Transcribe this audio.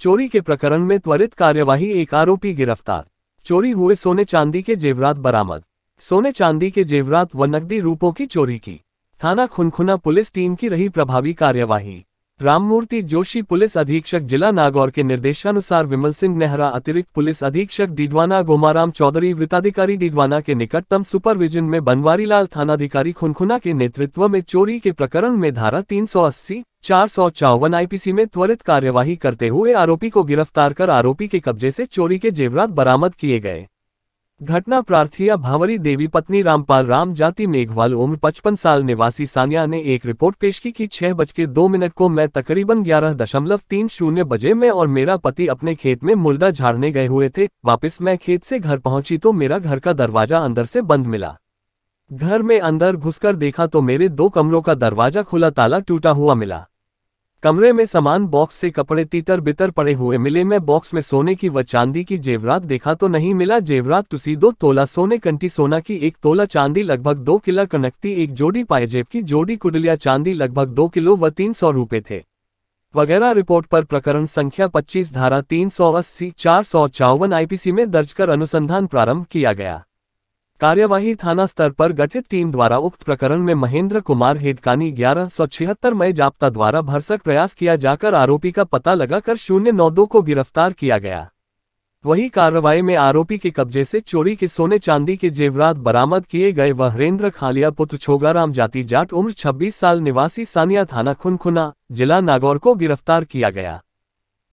चोरी के प्रकरण में त्वरित कार्यवाही एक आरोपी गिरफ्तार चोरी हुए सोने चांदी के जेवरात बरामद सोने चांदी के जेवरात व नकदी रूपों की चोरी की थाना खुनखुना पुलिस टीम की रही प्रभावी कार्यवाही राममूर्ति जोशी पुलिस अधीक्षक जिला नागौर के निर्देशानुसार विमल सिंह नेहरा अतिरिक्त पुलिस अधीक्षक डिडवाना गोमाराम चौधरी वृत्ताधिकारी डिडवाना के निकटतम सुपरविजन में बनवारीलाल थानाधिकारी खुनखुना के नेतृत्व में चोरी के प्रकरण में धारा अस्सी चार सौ चौवन आईपीसी में त्वरित कार्यवाही करते हुए आरोपी को गिरफ्तार कर आरोपी के कब्जे से चोरी के जेवरात बरामद किए गए घटना प्रार्थिया भावरी देवी पत्नी रामपाल राम जाति मेघवाल उम्र पचपन साल निवासी सानिया ने एक रिपोर्ट पेश की कि छह बज के दो मिनट को मैं तकरीबन ग्यारह दशमलव तीन शून्य बजे मैं और मेरा पति अपने खेत में मुर्दा झाड़ने गए हुए थे वापस मैं खेत से घर पहुंची तो मेरा घर का दरवाजा अंदर से बंद मिला घर में अंदर घुसकर देखा तो मेरे दो कमरों का दरवाजा खुला ताला टूटा हुआ मिला कमरे में सामान बॉक्स से कपड़े तीतर बितर पड़े हुए मिले मैं बॉक्स में सोने की व चांदी की जेवरात देखा तो नहीं मिला जेवरात तुसी दो तोला सोने कंटी सोना की एक तोला चांदी लगभग दो किला कनकती एक जोड़ी पायजेब की जोड़ी कुडलिया चांदी लगभग दो किलो व तीन सौ रुपये थे वगैरह रिपोर्ट पर प्रकरण संख्या पच्चीस धारा तीन सौ अस्सी चार सौ चौवन आईपीसी में दर्ज कर अनुसंधान प्रारंभ किया गया कार्यवाही थाना स्तर पर गठित टीम द्वारा उक्त प्रकरण में महेंद्र कुमार हेडकानी ग्यारह सौ छिहत्तर मई जाप्ता द्वारा भरसक प्रयास किया जाकर आरोपी का पता लगाकर शून्य नौ दो को गिरफ्तार किया गया वही कार्रवाई में आरोपी के कब्जे से चोरी के सोने चांदी के जेवरात बरामद किए गए वह हरेंद्र खालिया पुत्र छोगाराम जाति जाट उम्र 26 साल निवासी सानिया थाना खुनखुना जिला नागौर को गिरफ्तार किया गया